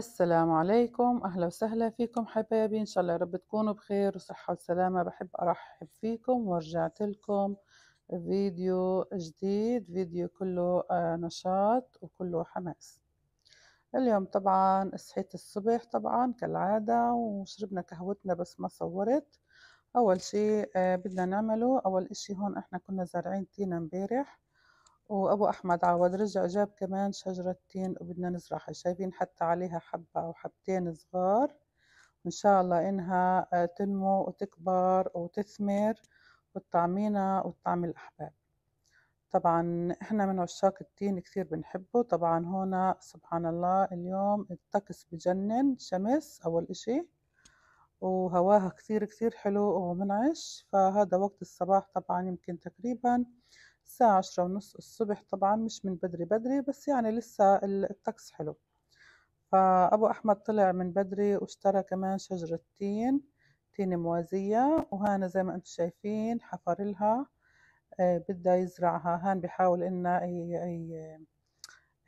السلام عليكم أهلا وسهلا فيكم حبايبي إن شاء الله رب تكونوا بخير وصحة وسلامة بحب أرحب فيكم ورجعت لكم فيديو جديد فيديو كله آه، نشاط وكله حماس اليوم طبعا صحيت الصبح طبعا كالعادة وشربنا قهوتنا بس ما صورت أول شي آه، بدنا نعمله أول إشي هون إحنا كنا زارعين تينا امبارح وابو احمد عوض رجع جاب كمان شجرة تين وبدنا نزرعها شايفين حتى عليها حبة او حبتين صغار ان شاء الله انها آه، تنمو وتكبر وتثمر وتطعمينا وتطعمي الاحباب طبعا احنا من عشاق التين كثير بنحبه طبعا هنا سبحان الله اليوم الطقس بجنن شمس اول اشي وهواها كثير كثير حلو ومنعش فهذا وقت الصباح طبعا يمكن تقريبا الساعة عشرة ونص الصبح طبعا مش من بدري بدري بس يعني لسه الطقس حلو فأبو أحمد طلع من بدري واشترى كمان شجرة تين تين موازية وهنا زي ما انتم شايفين حفر لها آه، بدها يزرعها هان بحاول انه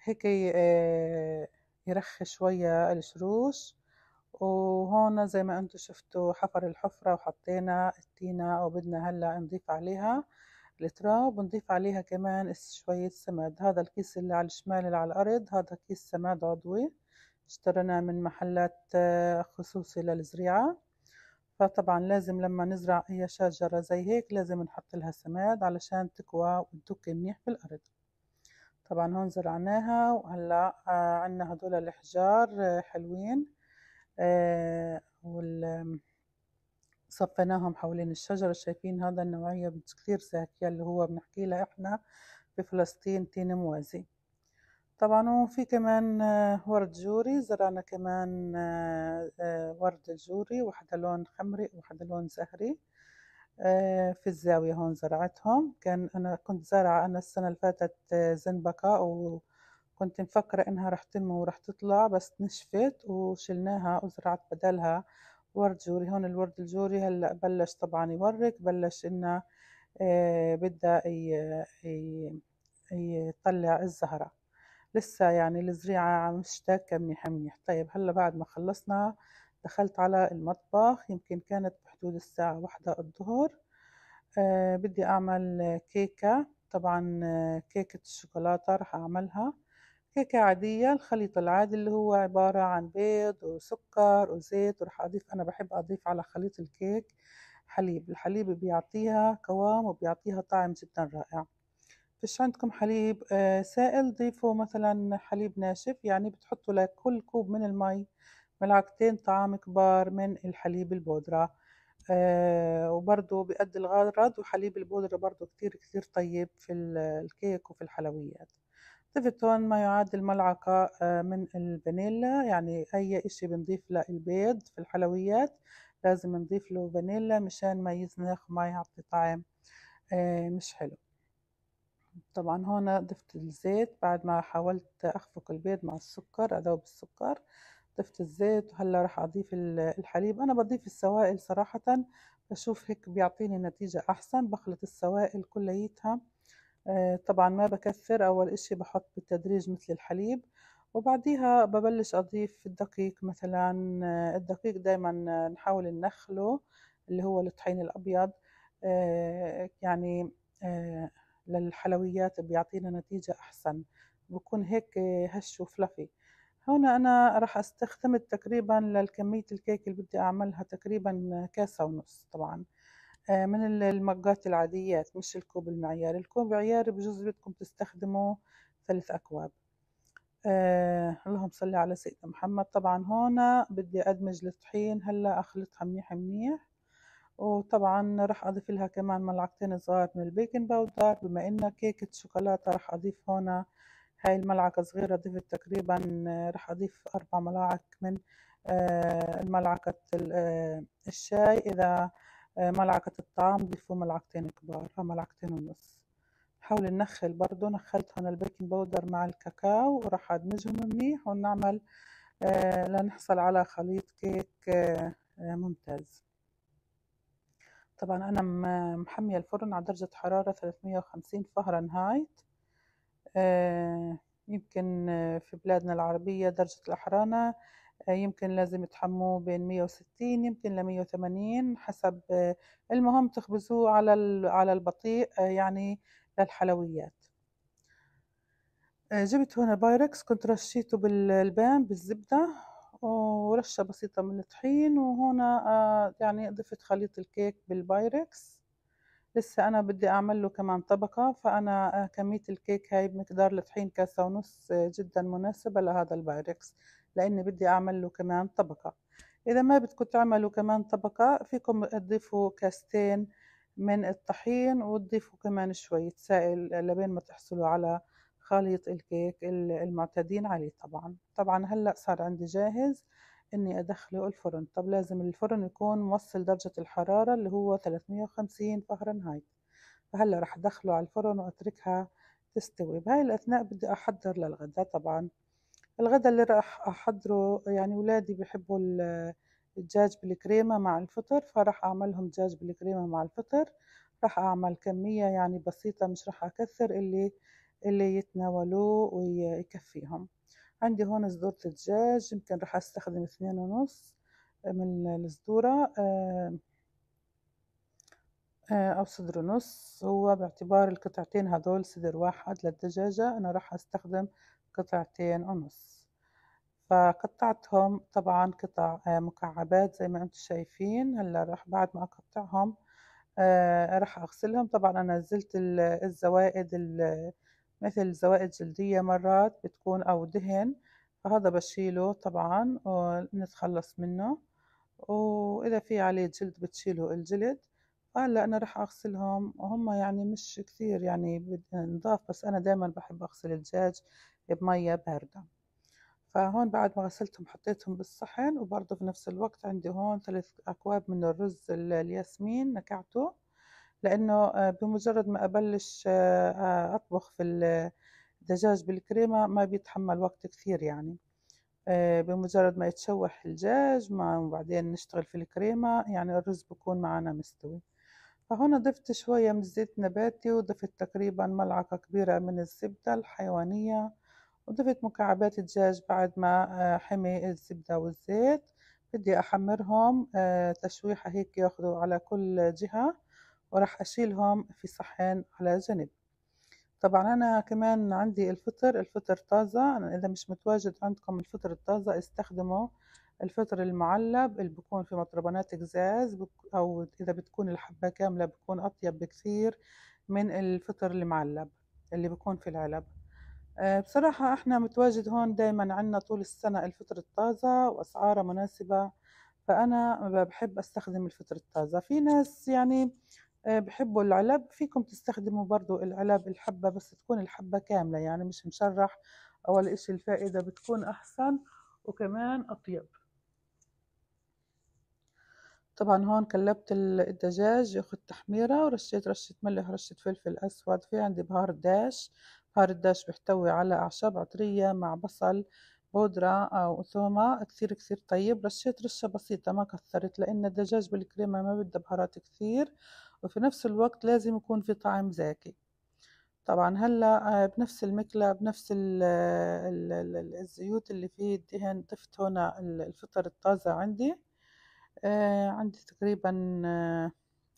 هيك آه، يرخي شوية الشروش وهون زي ما انتم شفتوا حفر الحفرة وحطينا التينة وبدنا هلا نضيف عليها التراب ونضيف عليها كمان شوية سماد هذا الكيس اللي على الشمال اللي على الأرض هذا كيس سماد عضوي اشتريناه من محلات آه، خصوصي للزريعة فطبعا لازم لما نزرع أي شجرة زي هيك لازم نحط لها سماد علشان تقوى وتدك منيح في الأرض طبعا هون زرعناها وهلا آه، عندنا هدول الحجار آه، حلوين صفيناهم حوالين الشجرة شايفين هذا النوعية كتير زاكية اللي هو بنحكي لها احنا بفلسطين تين موازي طبعا وفي كمان آه، ورد جوري زرعنا كمان آه، آه، ورد جوري وحدة لون خمري وحدة لون زهري في الزاوية هون زرعتهم كان أنا كنت زارعة أنا السنة اللي فاتت زنبقة وكنت مفكرة إنها رح تنمو ورح تطلع بس نشفت وشلناها وزرعت بدلها ورد جوري هون الورد الجوري هلا بلش طبعا يورك بلش انه آه، بدها يطلع الزهره لسه يعني الزريعه مش داكه منيح منيح طيب هلا بعد ما خلصنا دخلت على المطبخ يمكن كانت بحدود الساعه واحدة الظهر آه، بدي اعمل كيكه طبعا آه، كيكه الشوكولاته راح اعملها كيكة عادية الخليط العادي اللي هو عبارة عن بيض وسكر وزيت وراح أضيف أنا بحب أضيف على خليط الكيك حليب الحليب بيعطيها قوام وبيعطيها طعم جدا رائع فيش عندكم حليب آه، سائل ضيفوا مثلا حليب ناشف يعني بتحطوا لكل كوب من المي ملعقتين طعام كبار من الحليب البودرة آه، وبرضه بيأدي الغرض وحليب البودرة برضه كتير كتير طيب في الكيك وفي الحلويات تفتون ما يعادل ملعقة آه، من الفانيلا يعني أي إشي بنضيف للبيض في الحلويات لازم نضيف له فانيلا مشان ما يزنخ وما يعطي طعم آه، مش حلو طبعا هون ضفت الزيت بعد ما حاولت أخفق البيض مع السكر أذوب السكر ضفت الزيت وهلا راح أضيف الحليب أنا بضيف السوائل صراحة بشوف هيك بيعطيني نتيجة أحسن بخلط السوائل كليتها آه، طبعا ما بكثر أول إشي بحط بالتدريج مثل الحليب وبعديها ببلش أضيف الدقيق مثلا آه، الدقيق دايما آه، نحاول ننخله اللي هو الطحين الأبيض يعني للحلويات بيعطينا نتيجة أحسن بكون هيك هش وفلفي هنا أنا راح استخدم تقريبا للكمية الكيك اللي بدي أعملها تقريبا كاسة ونص طبعا آه، من المجات العاديات مش الكوب المعياري الكوب المعياري بجوز بدكم تستخدموا ثلاث أكواب آه اللهم صل على سيدنا محمد طبعا هون بدي أدمج الطحين هلا أخلطها منيح منيح وطبعا راح أضيف لها كمان ملعقتين صغار من البيكنج باودر بما إنها كيكة شوكولاتة راح أضيف هون هاي الملعقة صغيرة ضفت تقريبا آه، راح أضيف أربع ملاعق من آه الملعقة آه، الشاي إذا آه، ملعقة الطعام ضيفوا ملعقتين كبار أو ملعقتين ونص نحاول ننخل برضو نخلت هون البيكنج بودر مع الكاكاو وراح ادمجهم منيح ونعمل آه، لنحصل على خليط كيك آه، ممتاز طبعا انا محميه الفرن على درجه حراره 350 فهرنهايت يمكن في بلادنا العربيه درجه الحراره يمكن لازم تحموه بين 160 يمكن ل 180 حسب المهم تخبزوه على على البطيء يعني للحلويات جبت هنا بايركس كنت رشيته بالبان بالزبدة ورشة بسيطة من الطحين وهنا يعني ضفت خليط الكيك بالبايركس لسه أنا بدي أعمل له كمان طبقة فأنا كمية الكيك هاي بمقدار الطحين كاسة ونص جدا مناسبة لهذا البايركس لأني بدي أعمل له كمان طبقة إذا ما بدكم تعملوا كمان طبقة فيكم تضيفوا كاستين من الطحين وتضيفوا كمان شوية سائل لبين ما تحصلوا على خليط الكيك المعتادين عليه طبعا طبعا هلأ صار عندي جاهز اني ادخله الفرن طب لازم الفرن يكون موصل درجة الحرارة اللي هو 350 فهرنهايت فهلا راح ادخله على الفرن واتركها تستوي بهاي الاثناء بدي احضر للغدا طبعا الغدا اللي راح احضره يعني ولادي بيحبوا الدجاج بالكريمة مع الفطر فراح اعملهم دجاج بالكريمة مع الفطر راح اعمل كمية يعني بسيطة مش راح اكثر اللي اللي يتناولوه ويكفيهم عندي هون صدورة الدجاج يمكن راح استخدم اثنين ونص من الصدورة آه، آه، أو صدر ونص هو باعتبار القطعتين هذول صدر واحد للدجاجة أنا راح أستخدم قطعتين ونص فقطعتهم طبعا قطع آه، مكعبات زي ما انتم شايفين هلا راح بعد ما اقطعهم آه، راح اغسلهم طبعا انا نزلت الزوائد مثل زوائد جلدية مرات بتكون او دهن فهذا بشيله طبعا ونتخلص منه واذا في عليه جلد بتشيله الجلد هلا انا راح اغسلهم وهم يعني مش كثير يعني نضاف بس انا دائما بحب اغسل الدجاج بمية باردة فهون بعد ما غسلتهم حطيتهم بالصحن وبرضه في نفس الوقت عندي هون ثلاث أكواب من الرز الياسمين نكعته لأنه آه، بمجرد ما أبلش آه، آه، أطبخ في الدجاج بالكريمة ما بيتحمل وقت كثير يعني بمجرد ما يتشوح الدجاج وبعدين نشتغل في الكريمة يعني الرز بكون معنا مستوي فهنا ضفت شوية من زيت نباتي وضفت تقريبا ملعقة كبيرة من الزبدة الحيوانية وضفت مكعبات الدجاج بعد ما آه، حمي الزبدة والزيت بدي أحمرهم آه، تشويحة هيك ياخدوا على كل جهة وراح أشيلهم في صحن على جنب طبعا أنا كمان عندي الفطر الفطر طازة أنا إذا مش متواجد عندكم الفطر الطازة استخدموا الفطر المعلب اللي بكون في مطربانات قزاز أو إذا بتكون الحبة كاملة بكون أطيب بكثير من الفطر المعلب اللي بكون في العلب آه، بصراحة احنا متواجد هون دايما عنا طول السنة الفطر الطازة وأسعاره مناسبة فأنا بحب أستخدم الفطر الطازة في ناس يعني آه، بحبوا العلب فيكم تستخدموا برضو العلب الحبة بس تكون الحبة كاملة يعني مش مشرح أول إشي الفائدة بتكون أحسن وكمان أطيب طبعا هون كلبت الدجاج ياخد تحميرة ورشيت رشة ملح ورشة فلفل أسود في عندي بهار داش هاردش بيحتوي على أعشاب عطرية مع بصل بودرة أو ثومة كثير كثير طيب رشيت رشة بسيطة ما كثرت لأن الدجاج بالكريمة ما بده بهارات كثير وفي نفس الوقت لازم يكون في طعم زاكي طبعا هلا آه، بنفس المكلة بنفس الزيوت اللي فيه الدهن ضفت هنا الفطر الطازة عندي آه، عندي تقريبا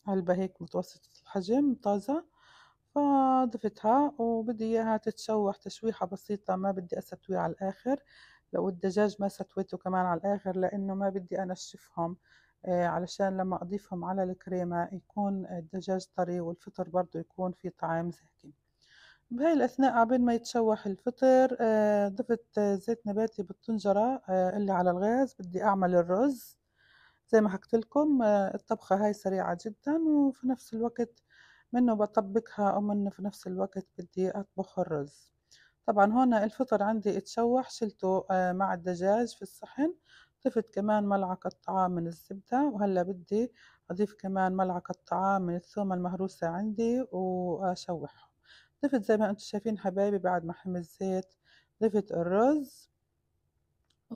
علبة آه، هيك متوسطة الحجم طازة فضفتها وبدي إياها تتشوح تشويحة بسيطة ما بدي أستوي على الآخر لو الدجاج ما سويته كمان على الآخر لأنه ما بدي أنشفهم آه، علشان لما أضيفهم على الكريمة يكون الدجاج طري والفطر برضو يكون في طعم زاكي بهاي الأثناء عبين ما يتشوح الفطر آه، ضفت زيت نباتي بالطنجرة آه، اللي على الغاز بدي أعمل الرز زي ما حكتلكم لكم الطبخة هاي سريعة جدا وفي نفس الوقت منه بطبقها ومنه في نفس الوقت بدي أطبخ الرز طبعا هنا الفطر عندي اتشوح شلته آه، مع الدجاج في الصحن ضفت كمان ملعقة طعام من الزبدة وهلا بدي أضيف كمان ملعقة طعام من الثومة المهروسة عندي وأشوحه ضفت زي ما انتم شايفين حبايبي بعد ما حمي الزيت ضفت الرز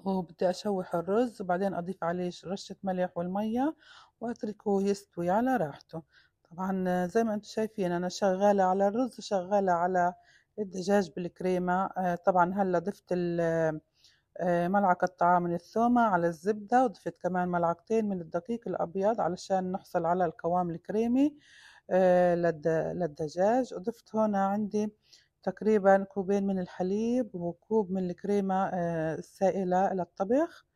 وبدي أشوح الرز وبعدين أضيف عليه رشة ملح والمية وأتركه يستوي على راحته طبعا زي ما انتم شايفين انا شغاله على الرز وشغاله على الدجاج بالكريمه طبعا هلا ضفت آه، ملعقه طعام من الثومه على الزبده وضفت كمان ملعقتين من الدقيق الابيض علشان نحصل على القوام الكريمي آه، للدجاج وضفت هنا عندي تقريبا كوبين من الحليب وكوب من الكريمه آه، السائله للطبخ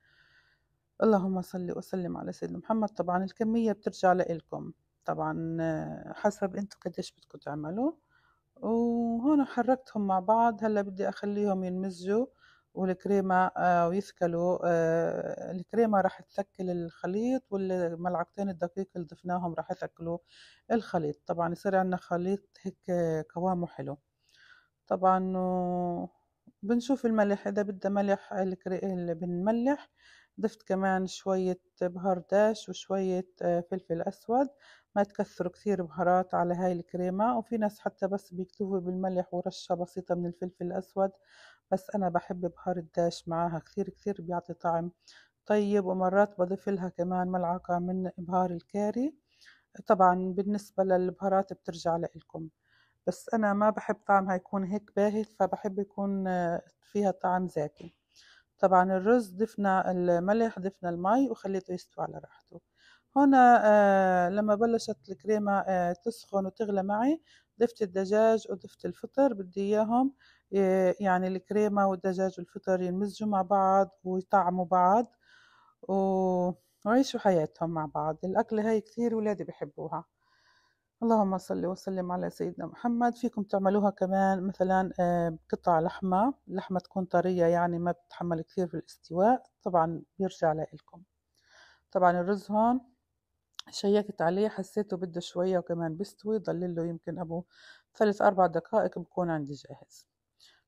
اللهم صل وسلم على سيدنا محمد طبعا الكميه بترجع لكم طبعا حسب انتو قديش بدكم تعملوا وهون حركتهم مع بعض هلا بدي اخليهم ينمزجوا والكريمة آه، ويثكلوا آه، الكريمة راح تثكل الخليط والملعقتين الدقيق اللي ضفناهم راح يثكلوا الخليط طبعا يصير عندنا خليط هيك آه، قوامه حلو طبعا بنشوف الملح اذا بدها ملح الكري... بنملح ضفت كمان شوية بهار داش وشوية آه، فلفل أسود ما تكثروا كثير بهارات على هاي الكريمة وفي ناس حتى بس بيكتبوا بالملح ورشة بسيطة من الفلفل الأسود بس أنا بحب بهار الداش معاها كثير كثير بيعطي طعم طيب ومرات بضيف لها كمان ملعقة من بهار الكاري طبعا بالنسبة للبهارات بترجع لإلكم بس أنا ما بحب طعمها يكون هيك باهت فبحب يكون آه، فيها طعم زاكي طبعا الرز ضفنا الملح ضفنا المي وخليته يستوي على راحته هنا آه لما بلشت الكريمة آه تسخن وتغلى معي ضفت الدجاج وضفت الفطر بدي إياهم آه، يعني الكريمة والدجاج والفطر ينمزجوا مع بعض ويطعموا بعض ويعيشوا وعيشوا حياتهم مع بعض الأكلة هاي كثير ولادي بحبوها اللهم صل وسلم على سيدنا محمد فيكم تعملوها كمان مثلا بقطع آه، لحمة لحمة تكون طرية يعني ما بتتحمل كثير في الاستواء طبعا بيرجع لكم طبعا الرز هون شيكت عليه حسيته بده شوية وكمان بيستوي ضل له يمكن أبو ثلاث أربع دقائق بكون عندي جاهز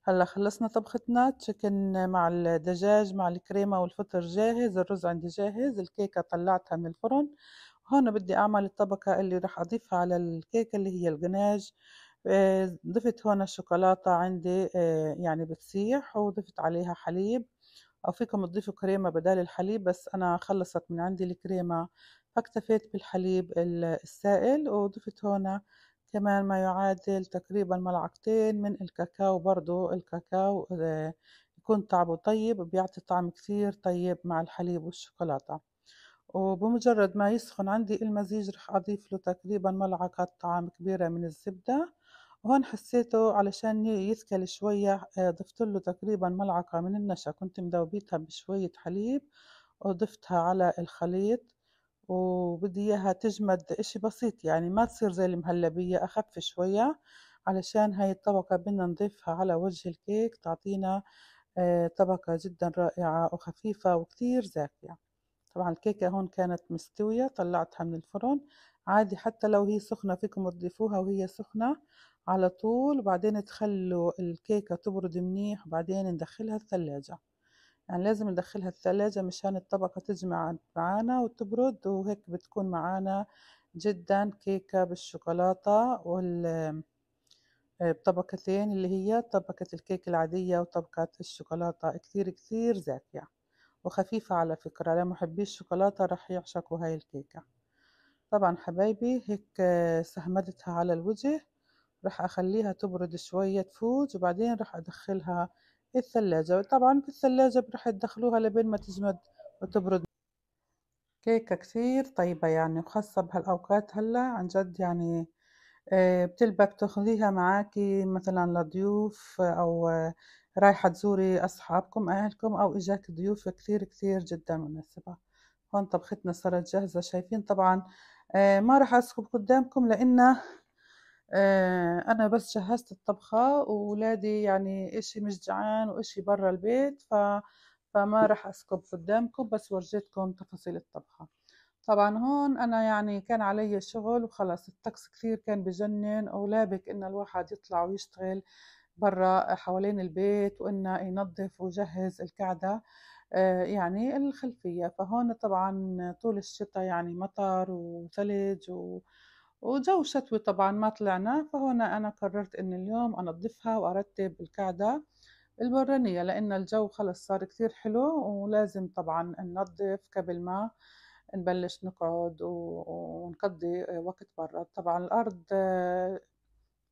هلا خلصنا طبختنا تشيكن مع الدجاج مع الكريمة والفطر جاهز الرز عندي جاهز الكيكة طلعتها من الفرن هون بدي أعمل الطبقة اللي رح أضيفها على الكيكة اللي هي الجناج آه، ضفت هون الشوكولاتة عندي آه، يعني بتسيح وضفت عليها حليب أو فيكم تضيفوا كريمة بدال الحليب بس أنا خلصت من عندي الكريمة فاكتفيت بالحليب السائل وضفت هون كمان ما يعادل تقريبا ملعقتين من الكاكاو برضو الكاكاو آه، يكون طعمه طيب بيعطي طعم كتير طيب مع الحليب والشوكولاتة وبمجرد ما يسخن عندي المزيج رح أضيف له تقريبا ملعقة طعام كبيرة من الزبدة وهون حسيته علشان يثكل شوية آه، ضفت له تقريبا ملعقة من النشا كنت مذوبيتها بشوية حليب وضفتها على الخليط وبدي اياها تجمد اشي بسيط يعني ما تصير زي المهلبية اخف شوية علشان هاي الطبقة بدنا نضيفها على وجه الكيك تعطينا آه، طبقة جدا رائعة وخفيفة وكتير زاكية طبعا الكيكة هون كانت مستوية طلعتها من الفرن عادي حتى لو هي سخنة فيكم تضيفوها وهي سخنة على طول وبعدين تخلوا الكيكة تبرد منيح وبعدين ندخلها الثلاجة يعني لازم ندخلها الثلاجة مشان الطبقة تجمع معانا وتبرد وهيك بتكون معانا جدا كيكة بالشوكولاتة وال آه، بطبقتين اللي هي طبقة الكيك العادية وطبقة الشوكولاتة كتير كتير زاكية وخفيفة على فكرة لا محبي الشوكولاتة راح يعشقوا هاي الكيكة طبعا حبايبي هيك آه، سهمدتها على الوجه راح اخليها تبرد شوية تفوت وبعدين راح ادخلها الثلاجة طبعا في الثلاجة راح تدخلوها لبين ما تجمد وتبرد كيكة كثير طيبة يعني وخاصة بهالأوقات هلا عن جد يعني آه، بتلبك تاخذيها معاكي مثلا لضيوف آه، أو رايحة تزوري أصحابكم أهلكم أو إجاك ضيوف كثير كثير جدا مناسبة هون طبختنا صارت جاهزة شايفين طبعا آه، ما راح أسكب قدامكم لأن آه، أنا بس جهزت الطبخة وولادي يعني إشي مش جعان وإشي برا البيت ف... فما راح أسكب قدامكم بس ورجيتكم تفاصيل الطبخة طبعا هون أنا يعني كان علي شغل وخلص الطقس كثير كان بجنن لابك إن الواحد يطلع ويشتغل برا آه، حوالين البيت وإنه ينظف ويجهز الكعدة آه، يعني الخلفية فهون طبعا طول الشتاء يعني مطر وثلج و... وجو شتوي طبعا ما طلعنا فهنا أنا قررت إن اليوم أنظفها وأرتب الكعدة البرانية لأن الجو خلص صار كتير حلو ولازم طبعا ننظف قبل ما نبلش نقعد ونقضي وقت برا طبعا الأرض آه،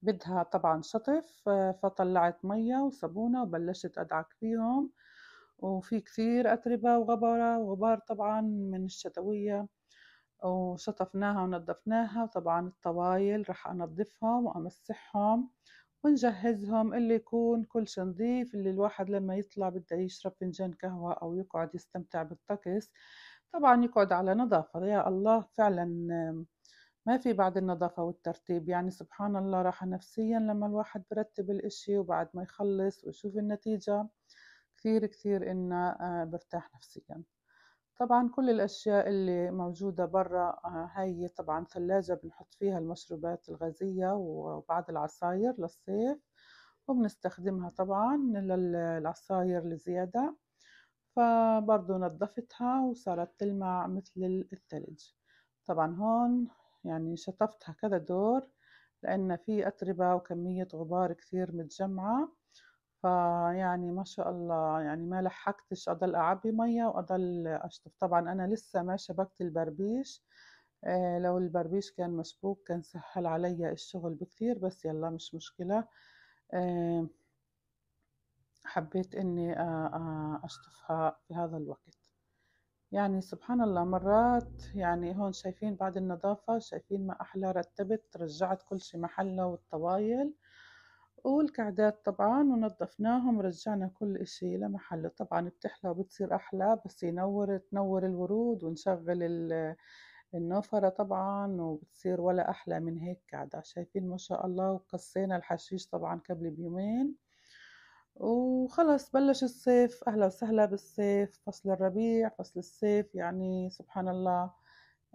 بدها طبعا شطف فطلعت مية وصابونة وبلشت أدعك فيهم وفي كثير أتربة وغبرة وغبار طبعا من الشتوية وشطفناها ونظفناها وطبعا الطوايل رح أنظفهم وأمسحهم ونجهزهم اللي يكون كل شي نظيف اللي الواحد لما يطلع بده يشرب فنجان قهوة أو يقعد يستمتع بالطقس طبعا يقعد على نظافة يا الله فعلا ما في بعد النظافة والترتيب يعني سبحان الله راحة نفسيا لما الواحد برتب الإشي وبعد ما يخلص ويشوف النتيجة كثير كثير إنه آه، برتاح نفسيا طبعا كل الأشياء اللي موجودة برا آه، هاي طبعا ثلاجة بنحط فيها المشروبات الغازية وبعض العصاير للصيف وبنستخدمها طبعا للعصاير لزيادة فبرضو نظفتها وصارت تلمع مثل الثلج طبعا هون يعني شطفتها كذا دور لأن في أتربة وكمية غبار كثير متجمعة فيعني ما شاء الله يعني ما لحقتش أضل أعبي مية وأضل أشطف طبعا أنا لسه ما شبكت البربيش آه لو البربيش كان مسبوك كان سهل علي الشغل بكثير بس يلا مش مشكلة آه حبيت اني آه، آه، اشطفها في هذا الوقت يعني سبحان الله مرات يعني هون شايفين بعد النظافة شايفين ما أحلى رتبت رجعت كل شي محله والطوايل والكعدات طبعا ونظفناهم رجعنا كل إشي لمحله طبعا بتحلى وبتصير أحلى بس ينور تنور الورود ونشغل النوفرة طبعا وبتصير ولا أحلى من هيك كعدة شايفين ما شاء الله وقصينا الحشيش طبعا قبل بيومين وخلص بلش الصيف أهلا وسهلا بالصيف فصل الربيع فصل الصيف يعني سبحان الله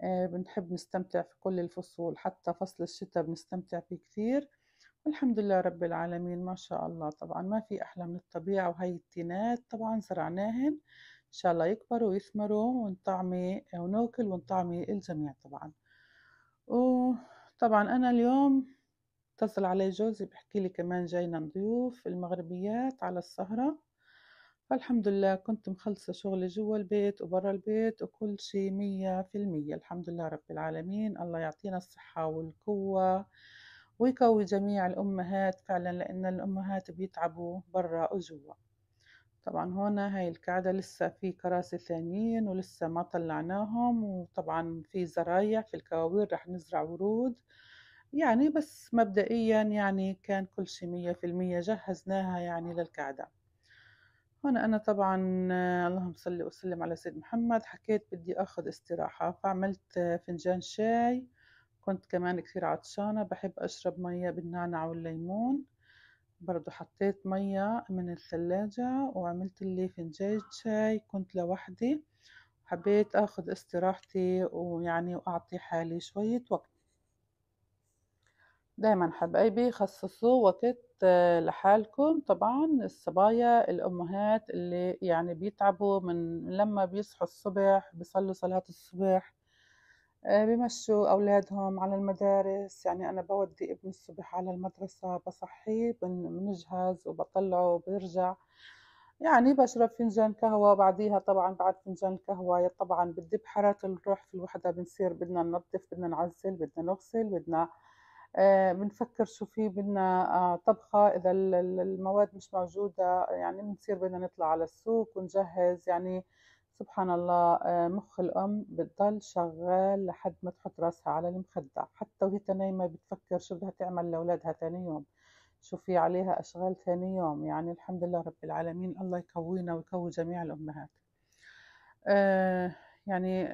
آه، بنحب نستمتع في كل الفصول حتى فصل الشتاء بنستمتع فيه كثير والحمد لله رب العالمين ما شاء الله طبعا ما في أحلى من الطبيعة وهي التينات طبعا زرعناهن إن شاء الله يكبروا ويثمروا ونطعمي وناكل ونطعمي الجميع طبعا وطبعا أنا اليوم اتصل علي جوزي بحكي لي كمان جاينا ضيوف المغربيات على السهرة فالحمد لله كنت مخلصة شغلي جوا البيت وبرا البيت وكل شي مية في المية الحمد لله رب العالمين الله يعطينا الصحة والقوة ويقوي جميع الأمهات فعلا لأن الأمهات بيتعبوا برا وجوا طبعا هنا هاي القاعدة لسه في كراسي ثانيين ولسه ما طلعناهم وطبعا في زرايع في الكواوير رح نزرع ورود يعني بس مبدئيا يعني كان كل شيء مية في المية جهزناها يعني للكعدة هنا أنا طبعا اللهم صلي وسلم على سيد محمد حكيت بدي أخذ استراحة فعملت فنجان شاي كنت كمان كثير عطشانة بحب أشرب مية بالنعنع والليمون برضو حطيت مية من الثلاجة وعملت لي فنجان شاي كنت لوحدي حبيت أخذ استراحتي ويعني وأعطي حالي شوية وقت دايما حبايبي خصصوا وقت آه، لحالكم طبعا الصبايا الأمهات اللي يعني بيتعبوا من لما بيصحوا الصبح بيصلوا صلاة الصبح آه، بمشوا أولادهم على المدارس يعني أنا بودي ابني الصبح على المدرسة بصحيه بنجهز وبطلعه وبرجع يعني بشرب فنجان قهوة بعديها طبعا بعد فنجان القهوة طبعا بدي بحرات الروح في الوحدة بنصير بدنا ننظف بدنا نعزل بدنا نغسل بدنا آه، بنفكر شو في بدنا آه، طبخة إذا المواد مش موجودة يعني بنصير بدنا نطلع على السوق ونجهز يعني سبحان الله آه، مخ الأم بتضل شغال لحد ما تحط راسها على المخدة حتى وهي نايمة بتفكر شو بدها تعمل لأولادها ثاني يوم شو في عليها أشغال ثاني يوم يعني الحمد لله رب العالمين الله يكوينا ويكوي جميع الأمهات يعني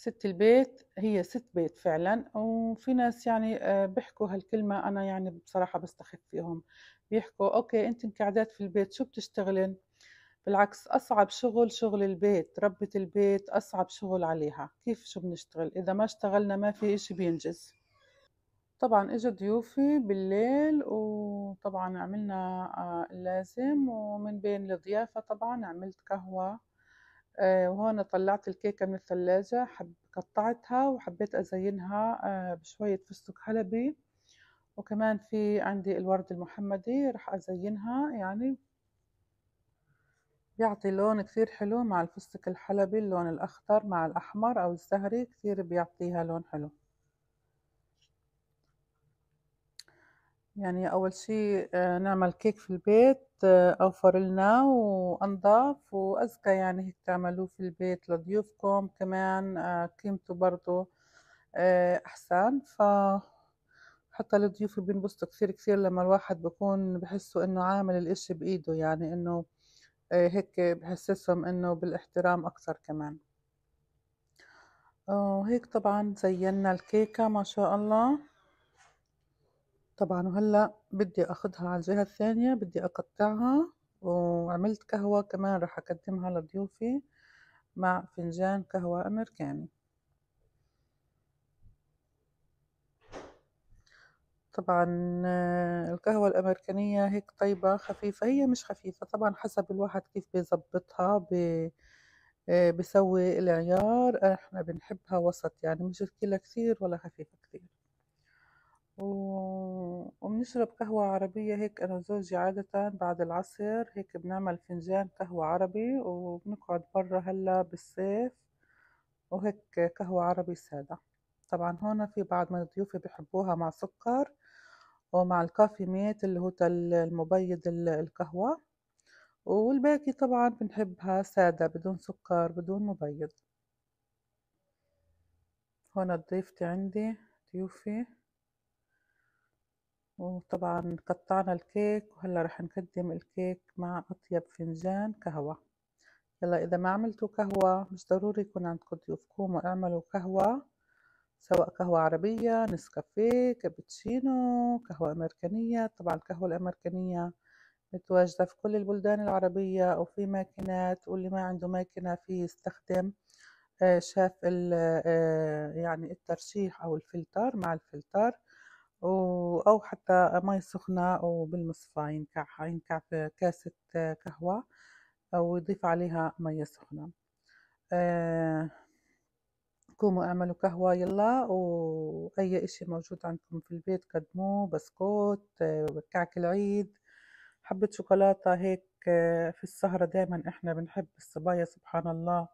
ست البيت هي ست بيت فعلا وفي ناس يعني آه، بيحكوا هالكلمة أنا يعني بصراحة بستخف فيهم بيحكوا أوكي أنت انقعدات في البيت شو بتشتغلين بالعكس أصعب شغل شغل البيت ربة البيت أصعب شغل عليها كيف شو بنشتغل إذا ما اشتغلنا ما في إشي بينجز طبعا اجوا ضيوفي بالليل وطبعا عملنا آه، اللازم ومن بين الضيافة طبعا عملت قهوة آه، وهون طلعت الكيكة من الثلاجة حب قطعتها وحبيت أزينها آه، بشوية فستق حلبي وكمان في عندي الورد المحمدي رح أزينها يعني بيعطي لون كثير حلو مع الفستق الحلبي اللون الأخضر مع الأحمر أو الزهري كثير بيعطيها لون حلو يعني أول شي آه، نعمل كيك في البيت آه، أوفر لنا وأنضاف وأزكى يعني هيك تعملوه في البيت لضيوفكم كمان آه، قيمته برضو أحسن ف حتى الضيوف بينبسطوا كثير كثير لما الواحد بكون بحسوا إنه عامل الإشي بإيده يعني إنه هيك بحسسهم إنه بالاحترام أكثر كمان وهيك طبعا زينا الكيكة ما شاء الله طبعا وهلا بدي اخدها على الجهة الثانية بدي اقطعها وعملت قهوة كمان راح اقدمها لضيوفي مع فنجان قهوة امريكاني طبعا آه، القهوة الأمريكانية هيك طيبة خفيفة هي مش خفيفة طبعا حسب الواحد كيف بيظبطها بي آه، بسوي العيار احنا بنحبها وسط يعني مش ثقيلة كثير ولا خفيفة كثير وبنشرب قهوة عربية هيك أنا وزوجي عادة بعد العصر هيك بنعمل فنجان قهوة عربي وبنقعد برا هلا بالصيف وهيك قهوة عربي سادة طبعا هون في بعض من ضيوفي بحبوها مع سكر ومع الكافي ميت اللي هو المبيض القهوة والباقي طبعا بنحبها سادة بدون سكر بدون مبيض هون ضيفتي عندي ضيوفي وطبعا قطعنا الكيك وهلا رح نقدم الكيك مع اطيب فنجان قهوة يلا اذا ما عملتوا قهوة مش ضروري يكون عندكم ضيوف قوموا اعملوا قهوة سواء قهوة عربية نسكافيه كابتشينو قهوة أمريكانية طبعا القهوة الأمريكانية متواجدة في كل البلدان العربية أو في ماكينات واللي ما عنده ماكينة فيه يستخدم آه، شاف آه، يعني الترشيح أو الفلتر مع الفلتر أو حتى مي سخنة وبالمصفى ينكعها ينكع في كاسة قهوة ويضيف عليها مي سخنة آه قوموا اعملوا قهوة يلا وأي إشي موجود عندكم في البيت قدموه بسكوت كعك العيد حبة شوكولاتة هيك آه، في السهرة دايما إحنا بنحب الصبايا سبحان الله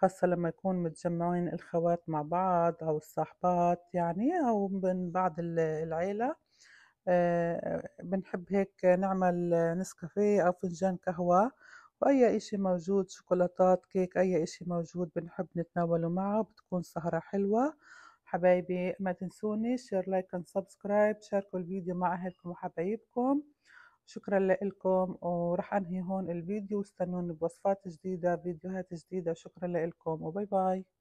خاصة لما يكون متجمعين الخوات مع بعض أو الصاحبات يعني أو من بعض العيلة آه، بنحب هيك نعمل نسكافيه أو فنجان قهوة وأي إشي موجود شوكولاتات كيك أي إشي موجود بنحب نتناوله معه بتكون سهرة حلوة حبايبي ما تنسوني شير لايك وسبسكرايب سبسكرايب شاركوا الفيديو مع أهلكم وحبايبكم شكرا لكم ورح انهي هون الفيديو واستنوني بوصفات جديده فيديوهات جديده شكرا لكم وباي باي